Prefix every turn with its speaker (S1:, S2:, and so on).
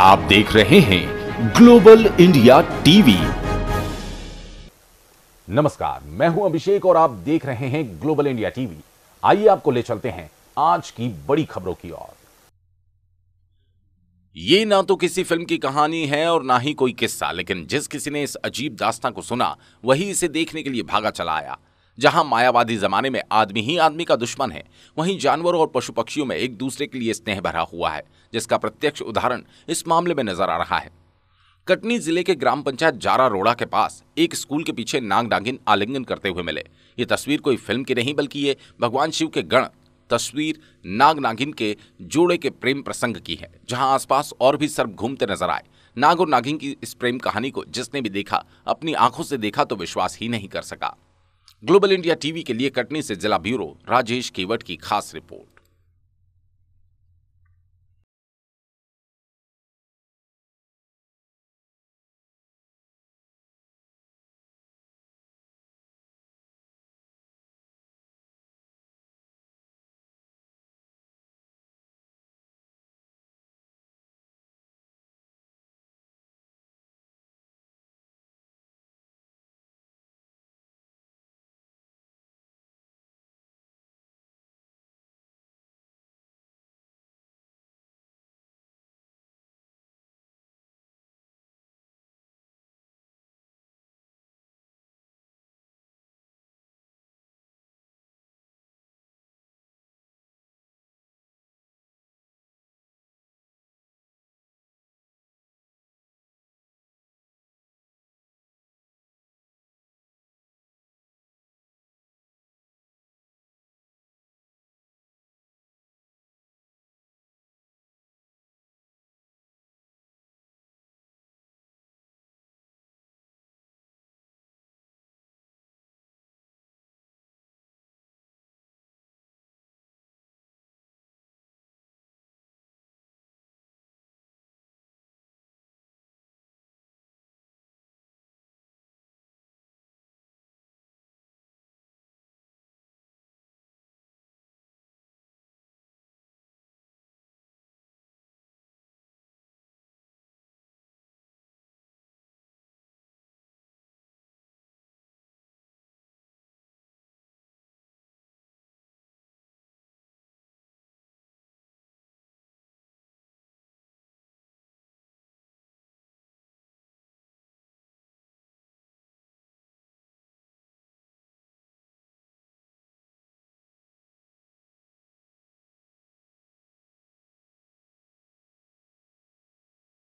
S1: आप देख रहे हैं ग्लोबल इंडिया टीवी
S2: नमस्कार मैं हूं अभिषेक और आप देख रहे हैं ग्लोबल इंडिया टीवी आइए आपको ले चलते हैं आज की बड़ी खबरों की ओर ये ना तो किसी फिल्म की कहानी है और ना ही कोई किस्सा लेकिन जिस किसी ने इस अजीब दास्ता को सुना वही इसे देखने के लिए भागा चला आया जहां मायावादी जमाने में आदमी ही आदमी का दुश्मन है वहीं जानवरों और पशु पक्षियों में एक दूसरे के लिए स्नेह भरा हुआ है जिसका प्रत्यक्ष उदाहरण इस मामले में नजर आ रहा है कटनी जिले के ग्राम पंचायत जारा रोड़ा के पास एक स्कूल के पीछे नाग नागिन आलिंगन करते हुए मिले ये तस्वीर कोई फिल्म की नहीं बल्कि ये भगवान शिव के गण तस्वीर नाग नागिन के जोड़े के प्रेम प्रसंग की है जहां आसपास और भी सर्प घूमते नजर आए नाग और नागिन की इस प्रेम कहानी को जिसने भी देखा अपनी आंखों से देखा तो विश्वास ही नहीं कर सका ग्लोबल इंडिया टीवी के लिए कटनी से जिला ब्यूरो राजेश केवट की खास रिपोर्ट